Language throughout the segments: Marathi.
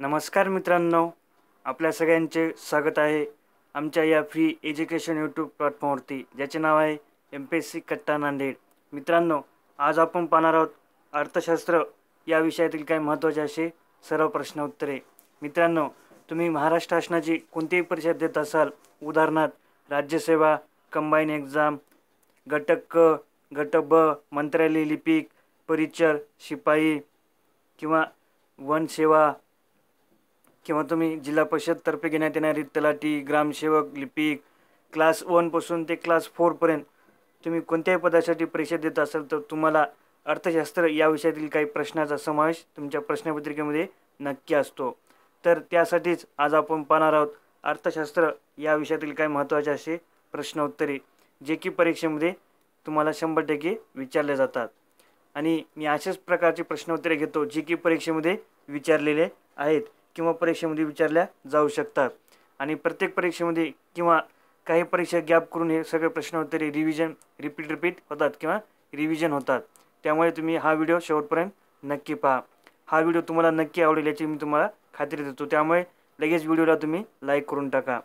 नमस्कार मित्रांनो आपल्या सगळ्यांचे स्वागत आहे आमच्या या फ्री एज्युकेशन यूट्यूब प्लॅटफॉर्मवरती ज्याचे नाव आहे एम पी एस सी कट्टा नांदेड मित्रांनो आज आपण पाहणार आहोत अर्थशास्त्र या विषयातील काही महत्त्वाचे असे सर्व प्रश्न उत्तरे मित्रांनो तुम्ही महाराष्ट्र शासनाची कोणतीही परीक्षा देत असाल उदाहरणार्थ राज्यसेवा कंबाईन एक्झाम घटक क घट ब मंत्रालय लिपिक परिचर शिपाई किंवा वनसेवा किंवा तुम्ही जिल्हा परिषदतर्फे घेण्यात येणारी तलाठी ग्रामसेवक लिपिक क्लास वनपासून ते क्लास फोरपर्यंत तुम्ही कोणत्याही पदासाठी परीक्षा देत असाल तर तुम्हाला अर्थशास्त्र या विषयातील काही प्रश्नाचा समावेश तुमच्या प्रश्नपत्रिकेमध्ये नक्की असतो तर त्यासाठीच आज आपण पाहणार आहोत अर्थशास्त्र या विषयातील काही महत्त्वाचे असे प्रश्न उत्तरे जे की परीक्षेमध्ये तुम्हाला शंभर टक्के विचारले जातात आणि मी अशाच प्रकारचे प्रश्न उत्तरे घेतो जे की परीक्षेमध्ये विचारलेले आहेत किंवा परीक्षेमध्ये विचारल्या जाऊ शकतात आणि प्रत्येक परीक्षेमध्ये किंवा काही परीक्षा गॅप करून हे सगळे प्रश्न तरी रिव्हिजन रिपीट रिपीट होतात किंवा रिव्हिजन होतात त्यामुळे तुम्ही हा व्हिडिओ शेवटपर्यंत नक्की पहा हा व्हिडिओ तुम्हाला नक्की आवडेल याची मी तुम्हाला खात्री देतो त्यामुळे लगेच व्हिडिओला तुम्ही लाईक करून टाका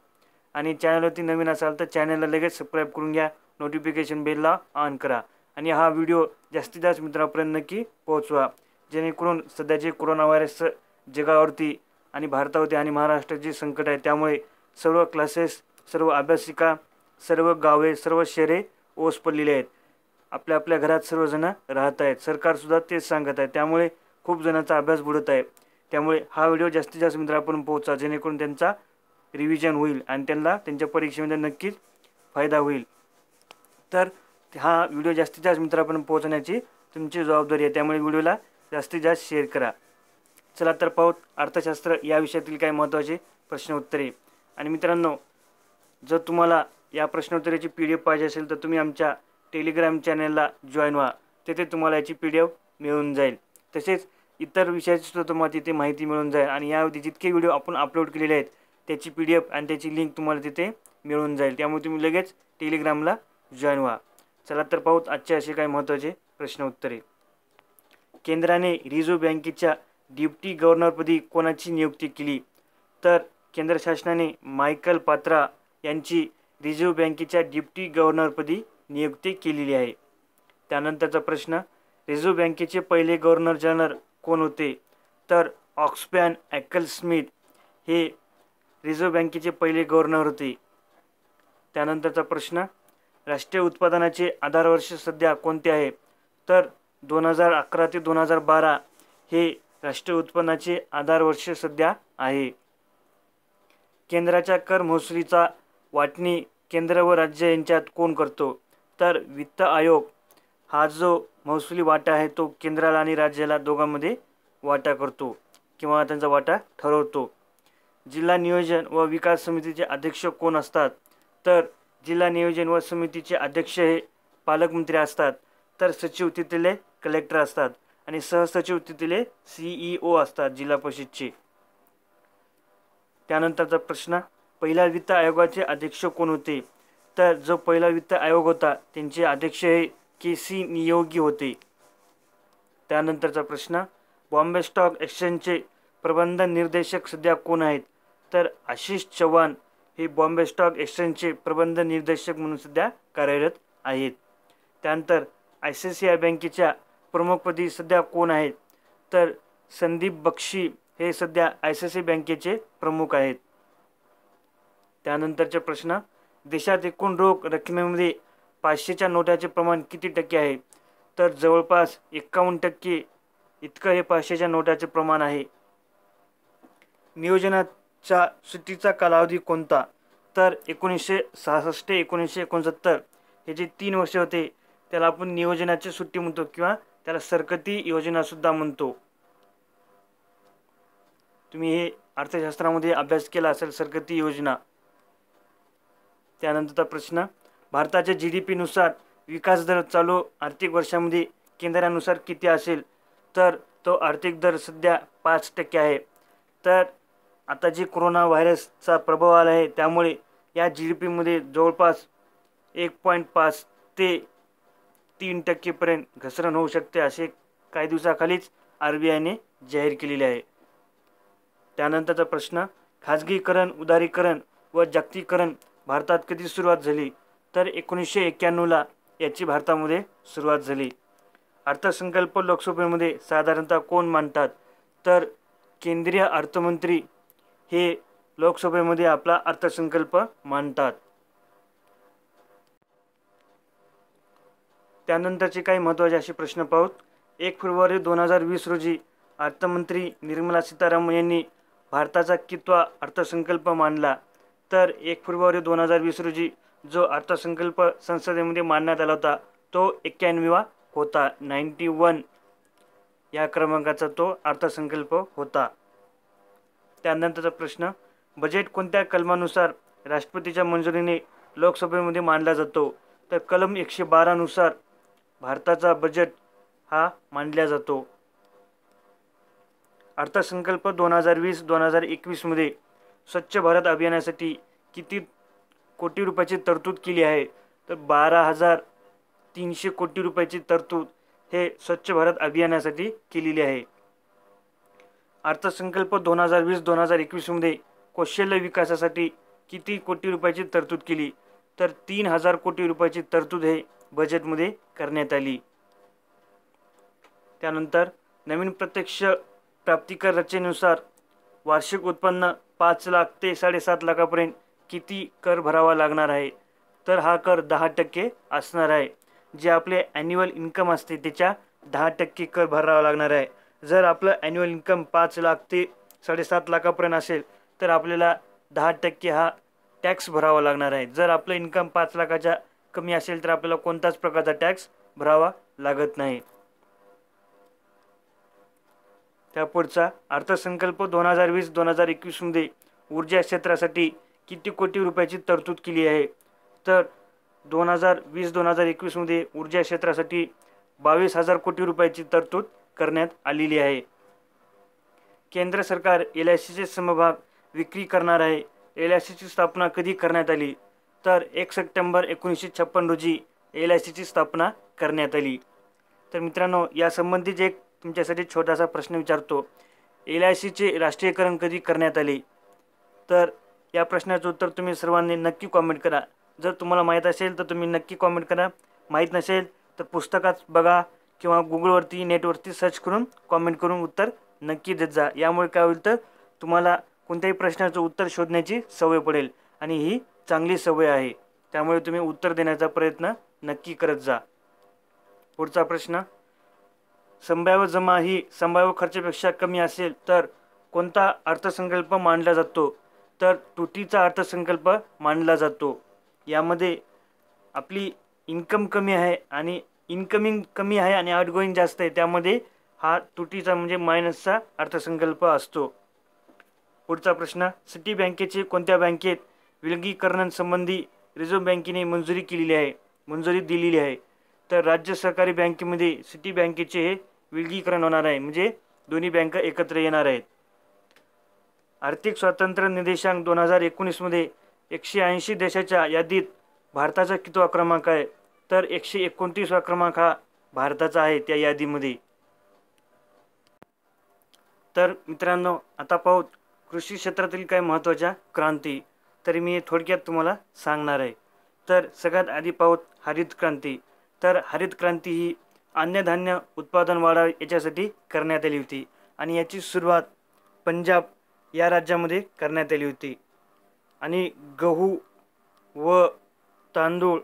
आणि चॅनलवरती नवीन असाल तर चॅनलला लगेच सबस्क्राईब करून घ्या नोटिफिकेशन बेलला ऑन करा आणि हा व्हिडिओ जास्तीत जास्त मित्रांपर्यंत नक्की पोहोचवा जेणेकरून सध्याचे कोरोना व्हायरस जगावरती आणि भारतावरती आणि महाराष्ट्राची संकट आहे त्यामुळे सर्व क्लासेस सर्व अभ्यासिका सर्व गावे सर्व शहरे ओस पडलेली आहेत आपल्या आपल्या घरात सर्वजणं राहत आहेत सरकारसुद्धा तेच सांगत आहे त्यामुळे खूप जणांचा अभ्यास बुडत आहे त्यामुळे हा व्हिडिओ जास्तीत जास्त मित्रांपर्यंत पोहोचा जेणेकरून त्यांचा रिव्हिजन होईल आणि त्यांना त्यांच्या परीक्षेमध्ये नक्कीच फायदा होईल तर हा व्हिडिओ जास्तीत जास्त मित्रांपर्यंत पोहोचण्याची तुमची जबाबदारी आहे त्यामुळे व्हिडिओला जास्तीत जास्त शेअर करा चला तर पाहूत अर्थशास्त्र या विषयातील काही महत्त्वाचे प्रश्न उत्तरे आणि मित्रांनो जर तुम्हाला या प्रश्नोत्तरेची पी डी एफ पाहिजे असेल तर तुम्ही आमच्या टेलिग्राम चॅनलला जॉईन व्हा तेथे तुम्हाला याची पी डी एफ मिळून जाईल तसेच इतर सुद्धा तुम्हाला तिथे माहिती मिळून जाईल आणि यावरती जितके व्हिडिओ आपण अपलोड केलेले आहेत त्याची पी डी एफ आणि त्याची लिंक तुम्हाला तिथे मिळून जाईल त्यामुळे तुम्ही लगेच टेलिग्रामला जॉईन व्हा चला तर पाहूत आजचे असे काही महत्त्वाचे प्रश्न उत्तरे केंद्राने रिझर्व्ह बँकेच्या डिप्टी गव्हर्नरपदी कोणाची नियुक्ती केली तर केंद्र शासनाने मायकल पात्रा यांची रिझर्व्ह बँकेच्या डिप्टी गव्हर्नरपदी नियुक्ती केलेली आहे त्यानंतरचा प्रश्न रिझर्व्ह बँकेचे पहिले गव्हर्नर जनरल कोण होते तर ऑक्सबॅन ॲकल स्मिथ हे रिझर्व्ह बँकेचे पहिले गव्हर्नर होते त्यानंतरचा प्रश्न राष्ट्रीय उत्पादनाचे आधारवर्ष सध्या कोणते आहे तर दोन हजार अकरा ते दोन हजार बारा हे राष्ट्रीय उत्पन्नाचे आधार वर्ष सध्या आहे केंद्राच्या कर महसुलीचा वाटणी केंद्र व राज्य यांच्यात कोण करतो तर वित्त आयोग हा जो महसुली वाटा आहे तो केंद्राला आणि राज्याला दोघांमध्ये वाटा करतो किंवा त्यांचा वाटा ठरवतो जिल्हा नियोजन व विकास समितीचे अध्यक्ष कोण असतात तर जिल्हा नियोजन व समितीचे अध्यक्ष हे पालकमंत्री असतात तर सचिव तिथले कलेक्टर असतात आणि सहसचिव तिथले सीईओ e असतात जिल्हा परिषदचे त्यानंतरचा प्रश्न पहिला वित्त आयोगाचे अध्यक्ष कोण होते तर जो पहिला वित्त आयोग होता त्यांचे अध्यक्ष हे के सी नियोगी होते त्यानंतरचा प्रश्न बॉम्बे स्टॉक एक्सचेंजचे प्रबंध निर्देशक सध्या कोण आहेत तर आशिष चव्हाण हे बॉम्बे स्टॉक एक्सचेंजचे प्रबंध निर्देशक म्हणून सध्या कार्यरत आहेत त्यानंतर आय सी सी आय बँकेच्या प्रमुखपदी सध्या कोण आहेत तर संदीप बक्षी हे सध्या आय सी सी बँकेचे प्रमुख आहेत त्यानंतरचे प्रश्न देशात एकूण रोख रकमेमध्ये पाचशेच्या नोटाचे प्रमाण किती टक्के आहे तर जवळपास एक्कावन्न टक्के इतकं हे पाचशेच्या नोटाचे प्रमाण आहे नियोजनाचा सुट्टीचा कालावधी कोणता तर एकोणीसशे सहासष्ट एकोणीसशे एकोणसत्तर हे जे तीन वर्ष होते त्याला आपण नियोजनाची सुट्टी म्हणतो किंवा त्याला सरकती योजनासुद्धा म्हणतो तुम्ही हे अर्थशास्त्रामध्ये अभ्यास केला असेल सरकती योजना त्यानंतरचा प्रश्न भारताच्या जी डी पीनुसार विकास दर चालू आर्थिक वर्षामध्ये केंद्रानुसार किती असेल तर तो आर्थिक दर सध्या पाच टक्के आहे तर आता जे कोरोना व्हायरसचा प्रभाव आला आहे त्यामुळे या जी डी पीमध्ये जवळपास एक पॉईंट पाच ते तीन टक्केपर्यंत घसरण होऊ शकते असे काही दिवसाखालीच आर बी आयने जाहीर केलेले आहे त्यानंतरचा प्रश्न खाजगीकरण उदारीकरण व जागतिकरण भारतात कधी सुरुवात झाली तर एकोणीसशे एक्क्याण्णवला याची भारतामध्ये सुरुवात झाली अर्थसंकल्प लोकसभेमध्ये साधारणतः कोण मांडतात तर केंद्रीय अर्थमंत्री हे लोकसभेमध्ये आपला अर्थसंकल्प मांडतात त्यानंतरचे काही महत्त्वाचे असे प्रश्न पाहूत एक फेब्रुवारी दोन हजार वीस रोजी अर्थमंत्री निर्मला सीतारामन यांनी भारताचा कितवा अर्थसंकल्प मांडला तर एक फेब्रुवारी दोन हजार वीस रोजी जो अर्थसंकल्प संसदेमध्ये मांडण्यात आला होता तो एक्क्याण्णवा होता नाईन्टी वन या क्रमांकाचा तो अर्थसंकल्प होता त्यानंतरचा प्रश्न बजेट कोणत्या कलमानुसार राष्ट्रपतीच्या मंजुरीने लोकसभेमध्ये मांडला जातो तर कलम एकशे बारानुसार भारताचा बजेट हा मांडला जातो अर्थसंकल्प दोन हजार वीस दोन हजार एकवीसमध्ये स्वच्छ भारत अभियानासाठी किती कोटी रुपयाची तरतूद केली आहे तर बारा हजार तीनशे कोटी रुपयाची तरतूद हे स्वच्छ भारत अभियानासाठी केलेली आहे अर्थसंकल्प दोन हजार वीस दोन हजार एकवीसमध्ये कौशल्य विकासासाठी किती कोटी रुपयाची तरतूद केली तर तीन हजार कोटी रुपयाची तरतूद हे बजेटमध्ये करण्यात आली त्यानंतर नवीन प्रत्यक्ष प्राप्तिकर रचनेनुसार वार्षिक उत्पन्न पाच लाख ते साडेसात लाखापर्यंत किती कर भरावा लागणार आहे तर हा कर दहा टक्के असणार आहे जे आपले ॲन्युअल इन्कम असते त्याच्या दहा टक्के कर भरावा लागणार आहे जर आपलं ॲन्युअल इन्कम पाच लाख ते साडेसात लाखापर्यंत असेल तर आपल्याला दहा टक्के हा टॅक्स भरावा लागणार आहे जर आपलं इन्कम पाच लाखाच्या कमी असेल तर आपल्याला कोणताच प्रकारचा टॅक्स भरावा लागत नाही पुढचा अर्थसंकल्प दोन हजार वीस दोन हजार एकवीसमध्ये ऊर्जा क्षेत्रासाठी किती कोटी रुपयाची तरतूद केली आहे तर दोन हजार वीस दोन हजार एकवीसमध्ये ऊर्जा क्षेत्रासाठी बावीस हजार कोटी रुपयाची तरतूद करण्यात आलेली आहे केंद्र सरकार एल आय सीचे समभाग विक्री करणार आहे एल आय सीची स्थापना कधी करण्यात आली तर एक सप्टेंबर एकोणीसशे छप्पन रोजी एल आय सीची स्थापना करण्यात आली तर मित्रांनो यासंबंधीच एक तुमच्यासाठी छोटासा प्रश्न विचारतो एल आय सीचे राष्ट्रीयकरण कधी करण्यात आले तर या प्रश्नाचं उत्तर तुम्ही सर्वांनी नक्की कॉमेंट करा जर तुम्हाला माहीत असेल तर तुम्ही नक्की कॉमेंट करा माहीत नसेल तर पुस्तकात बघा किंवा गुगलवरती नेटवरती सर्च करून कॉमेंट करून उत्तर नक्की देत जा यामुळे काय होईल तर तुम्हाला कोणत्याही प्रश्नाचं उत्तर शोधण्याची सवय पडेल आणि ही चांगली सवय आहे त्यामुळे तुम्ही उत्तर देण्याचा प्रयत्न नक्की करत जा पुढचा प्रश्न संभाव्य जमा ही संभाव्य खर्चापेक्षा कमी असेल तर कोणता अर्थसंकल्प मानला जातो तर तुटीचा अर्थसंकल्प मानला जातो यामध्ये आपली इन्कम कमी आहे आणि इन्कमिंग कमी आहे आणि आउटगोईंग जास्त आहे त्यामध्ये हा तुटीचा म्हणजे मायनसचा अर्थसंकल्प असतो पुढचा प्रश्न सिटी बँकेचे कोणत्या बँकेत विलगीकरणासंबंधी रिझर्व्ह बँकेने मंजुरी केलेली आहे मंजुरी दिलेली आहे तर राज्य सहकारी बँकेमध्ये सिटी बँकेचे हे विलगीकरण होणार आहे म्हणजे दोन्ही बँका एकत्र येणार आहेत आर्थिक स्वातंत्र्य निर्देशांक दोन हजार एकोणीसमध्ये एकशे ऐंशी देशाच्या यादीत भारताचा कितवा क्रमांक आहे तर एकशे एकोणतीसवा क्रमांक हा भारताचा आहे त्या यादीमध्ये तर मित्रांनो आता पाहू कृषी क्षेत्रातील काही महत्त्वाच्या क्रांती तरी मी थोडक्यात तुम्हाला सांगणार आहे तर सगळ्यात आधी पाहूत हरित क्रांती तर हरित क्रांती ही अन्नधान्य उत्पादन वाढावे याच्यासाठी करण्यात आली होती आणि याची सुरुवात पंजाब या राज्यामध्ये करण्यात आली होती आणि गहू व तांदूळ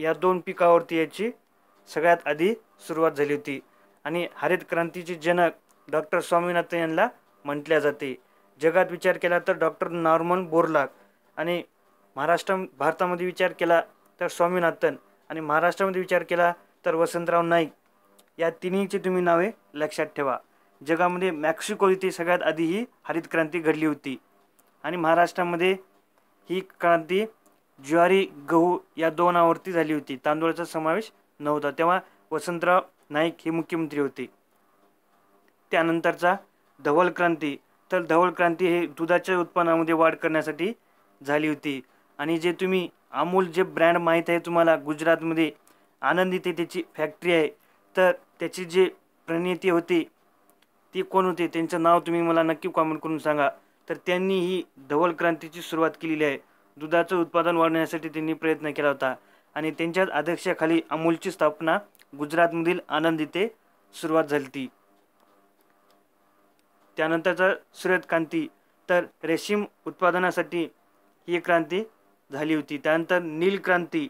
या दोन पिकावरती याची सगळ्यात आधी सुरुवात झाली होती आणि हरित क्रांतीचे जनक डॉक्टर स्वामीनाथन यांना म्हटल्या जाते जगात विचार केला तर डॉक्टर नॉर्मन बोरलाग आणि महाराष्ट्र भारतामध्ये विचार केला तर स्वामीनाथन आणि महाराष्ट्रामध्ये विचार केला तर वसंतराव नाईक या तिन्हीची तुम्ही नावे लक्षात ठेवा जगामध्ये मॅक्सिको इथे सगळ्यात आधी ही हरित क्रांती घडली होती आणि महाराष्ट्रामध्ये ही क्रांती ज्वारी गहू या दोन झाली होती तांदूळाचा समावेश नव्हता तेव्हा वसंतराव नाईक हे मुख्यमंत्री होते त्यानंतरचा धवल क्रांती तर धवल क्रांती हे दुधाच्या उत्पन्नामध्ये वाढ करण्यासाठी झाली होती आणि जे तुम्ही अमूल जे ब्रँड माहीत आहे तुम्हाला गुजरातमध्ये आनंद इथे त्याची फॅक्टरी आहे तर त्याची जे प्रणिती होती ती कोण होते त्यांचं नाव तुम्ही मला नक्की कॉमेंट करून सांगा तर त्यांनी ही धवल क्रांतीची सुरुवात केलेली आहे दुधाचं उत्पादन वाढवण्यासाठी त्यांनी प्रयत्न केला होता आणि त्यांच्याच अध्यक्षाखाली अमूलची स्थापना गुजरातमधील आनंद इथे सुरुवात झाली ती त्यानंतरचा क्रांती तर रेशीम उत्पादनासाठी ही क्रांती झाली होती त्यानंतर नीलक्रांती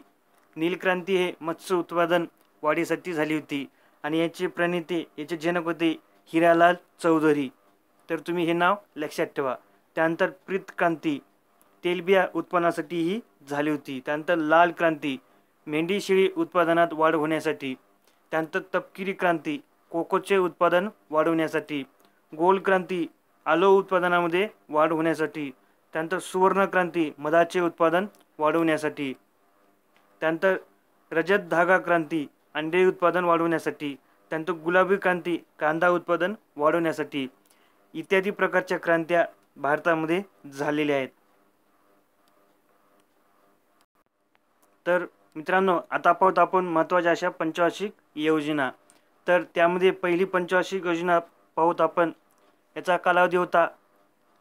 नीलक्रांती हे मत्स्य उत्पादन वाढीसाठी झाली होती आणि याचे प्रणिते याचे जनक होते हिरालाल चौधरी तर तुम्ही हे नाव लक्षात ठेवा त्यानंतर प्रीत क्रांती तेलबिया उत्पादनासाठी ही झाली होती त्यानंतर लाल क्रांती मेंढी शेळी उत्पादनात वाढ होण्यासाठी त्यानंतर तपकिरी क्रांती कोकोचे उत्पादन वाढवण्यासाठी गोल क्रांती आलो उत्पादनामध्ये वाढ होण्यासाठी त्यानंतर सुवर्णक्रांती मधाचे उत्पादन वाढवण्यासाठी त्यानंतर रजत धागा क्रांती अंडे उत्पादन वाढवण्यासाठी त्यानंतर गुलाबी क्रांती कांदा उत्पादन वाढवण्यासाठी इत्यादी प्रकारच्या क्रांत्या भारतामध्ये झालेल्या आहेत तर मित्रांनो आता पाहत आपण महत्त्वाच्या अशा पंचवार्षिक योजना तर त्यामध्ये पहिली पंचवार्षिक योजना पाहत आपण याचा कालावधी होता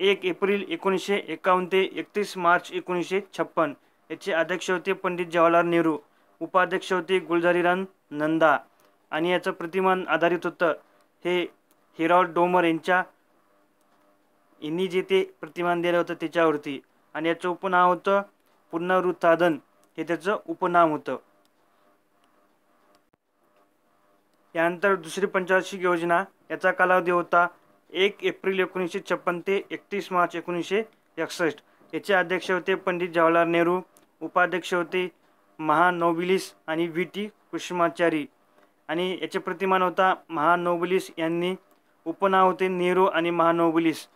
एक एप्रिल एकोणीसशे एकावन्न ते एकतीस मार्च एकोणीसशे छप्पन याचे अध्यक्ष होते पंडित जवाहरलाल नेहरू उपाध्यक्ष होते गुलझारीराम नंदा आणि याचं प्रतिमान आधारित होतं हे हिरॉल्ड डोमर यांच्या यांनी जे ते प्रतिमान दिलं होतं त्याच्यावरती आणि याचं उपनाव होतं पुनरुत्थादन हे त्याचं उपनाम होतं यानंतर दुसरी पंचवार्षिक योजना याचा कालावधी होता एक एप्रिल एकोणीसशे छप्पन ते एकतीस मार्च एकोणीसशे एकसष्ट याचे अध्यक्ष होते पंडित जवाहरलाल नेहरू उपाध्यक्ष होते महानोबिलिस आणि व्ही टी कुसुमाचारी आणि याचे प्रतिमान होता महानोबिलिस यांनी उपनाव होते नेहरू आणि महानोबिलिस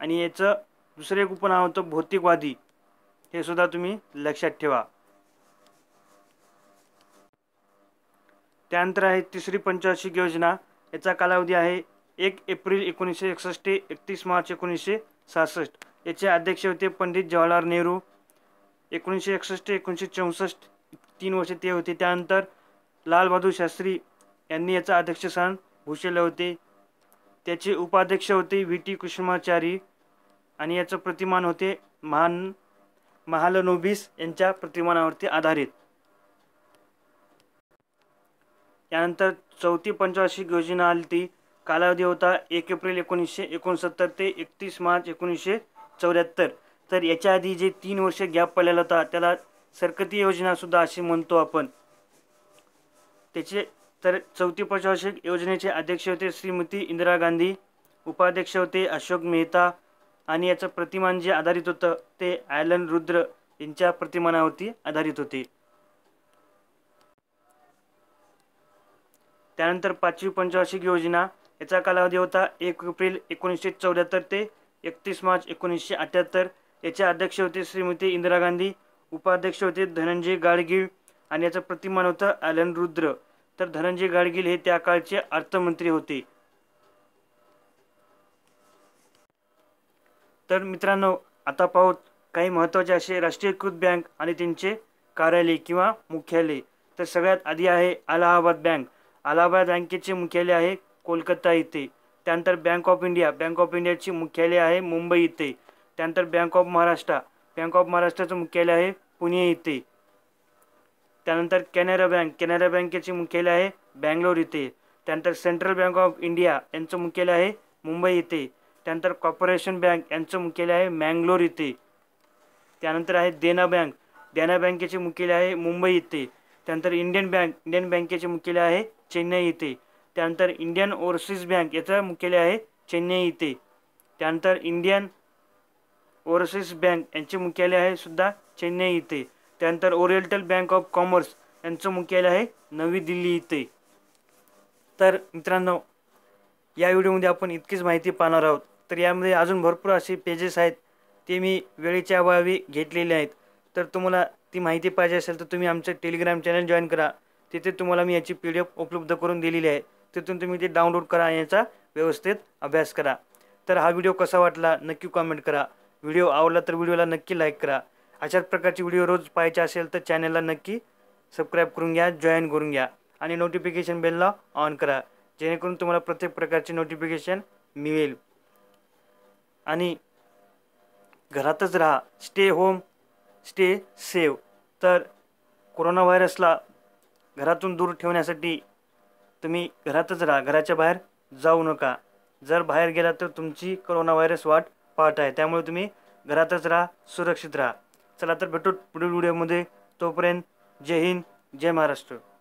आणि याचं दुसरं एक उपनाव होतं भौतिकवादी हे सुद्धा तुम्ही लक्षात ठेवा त्यानंतर आहे तिसरी पंचवार्षिक योजना याचा कालावधी आहे एक एप्रिल एकोणीसशे एकसष्ट एकतीस मार्च एकोणीसशे सहासष्ट याचे अध्यक्ष होते पंडित जवाहरलाल नेहरू एकोणीसशे एकसष्ट एकोणीसशे चौसष्ट तीन वर्ष ते होते त्यानंतर लालबहादूर शास्त्री यांनी याचा अध्यक्षस्थान भूषवले होते त्याचे उपाध्यक्ष होते व्ही टी कृष्णमाचारी आणि याचं प्रतिमान होते महान महालनोबिस यांच्या प्रतिमानावरती आधारित यानंतर चौथी पंचवार्षिक योजना आली ती कालावधी होता एक एप्रिल एकोणीसशे एकोणसत्तर ते एकतीस मार्च एकोणीसशे चौऱ्याहत्तर तर याच्या आधी जे तीन वर्ष गॅप पडलेला होता त्याला सरकती योजनासुद्धा असे म्हणतो आपण त्याचे तर चौथी पंचवार्षिक योजनेचे अध्यक्ष होते श्रीमती इंदिरा गांधी उपाध्यक्ष होते अशोक मेहता आणि याचं प्रतिमान जे आधारित होतं ते आयलन रुद्र यांच्या प्रतिमानावरती आधारित होते त्यानंतर पाचवी पंचवार्षिक योजना याचा कालावधी होता एक एप्रिल एकोणीसशे चौऱ्याहत्तर ते एकतीस मार्च एकोणीसशे अठ्याहत्तर याचे अध्यक्ष होते श्रीमती इंदिरा गांधी उपाध्यक्ष होते धनंजय गाडगीळ आणि याचं प्रतिमान होतं ॲलन रुद्र तर धनंजय गाडगीळ हे त्या काळचे अर्थमंत्री होते तर मित्रांनो आता पाहूत काही महत्त्वाचे असे राष्ट्रीयकृत बँक आणि त्यांचे कार्यालय किंवा मुख्यालय तर सगळ्यात आधी आहे अलाहाबाद बँक अलाहाबाद बँकेचे मुख्यालय आहे कोलकाता इथे त्यानंतर bank of India bank of इंडियाची मुख्यालय आहे मुंबई इथे त्यानंतर bank of Maharashtra bank of महाराष्ट्राचं मुख्यालय आहे पुणे इथे त्यानंतर कॅनरा बँक कॅनरा बँकेचे मुख्यालय आहे बँगलोर इथे त्यानंतर सेंट्रल बँक ऑफ इंडिया यांचं मुख्यालय आहे मुंबई इथे त्यानंतर कॉर्पोरेशन बँक यांचं मुख्यालय आहे मँगलोर इथे त्यानंतर आहे देना बँक देना बँकेचे मुख्यालय आहे मुंबई इथे त्यानंतर इंडियन बँक इंडियन बँकेचे मुख्यालय आहे चेन्नई इथे त्यानंतर इंडियन ओव्हरसीज बँक याचं मुख्यालय आहे चेन्नई इथे त्यानंतर इंडियन ओव्हरसीज बँक यांचे मुख्यालय आहे सुद्धा चेन्नई इथे त्यानंतर ओरिएंटल बँक ऑफ कॉमर्स यांचं मुख्यालय आहे नवी दिल्ली इथे तर मित्रांनो या व्हिडिओमध्ये आपण इतकीच माहिती पाहणार आहोत तर यामध्ये अजून भरपूर असे पेजेस आहेत ते मी वेळेच्या अभावी घेतलेले आहेत तर तुम्हाला ती माहिती पाहिजे असेल तर तुम्ही आमचं टेलिग्राम चॅनल जॉईन करा तिथे तुम्हाला मी याची पी डी एफ उपलब्ध करून दिलेली आहे तिथून तुम्ही ते डाउनलोड करा याचा व्यवस्थित अभ्यास करा तर हा व्हिडिओ कसा वाटला नक्की कॉमेंट करा व्हिडिओ आवडला तर व्हिडिओला नक्की लाईक करा अशाच प्रकारचे व्हिडिओ रोज पाहायचे असेल तर चॅनलला नक्की सबस्क्राईब करून घ्या जॉईन करून घ्या आणि नोटिफिकेशन बेलला ऑन करा जेणेकरून तुम्हाला प्रत्येक प्रकारचे नोटिफिकेशन मिळेल आणि घरातच राहा स्टे होम स्टे सेव तर कोरोना व्हायरसला घरातून दूर ठेवण्यासाठी तुम्ही घरातच राहा घराच्या बाहेर जाऊ नका जर बाहेर गेला तर तुमची करोना व्हायरस वाट पाहत आहे त्यामुळे तुम्ही घरातच राहा सुरक्षित राहा चला तर भेटू पुढील व्हिडिओमध्ये तोपर्यंत जय हिंद जय महाराष्ट्र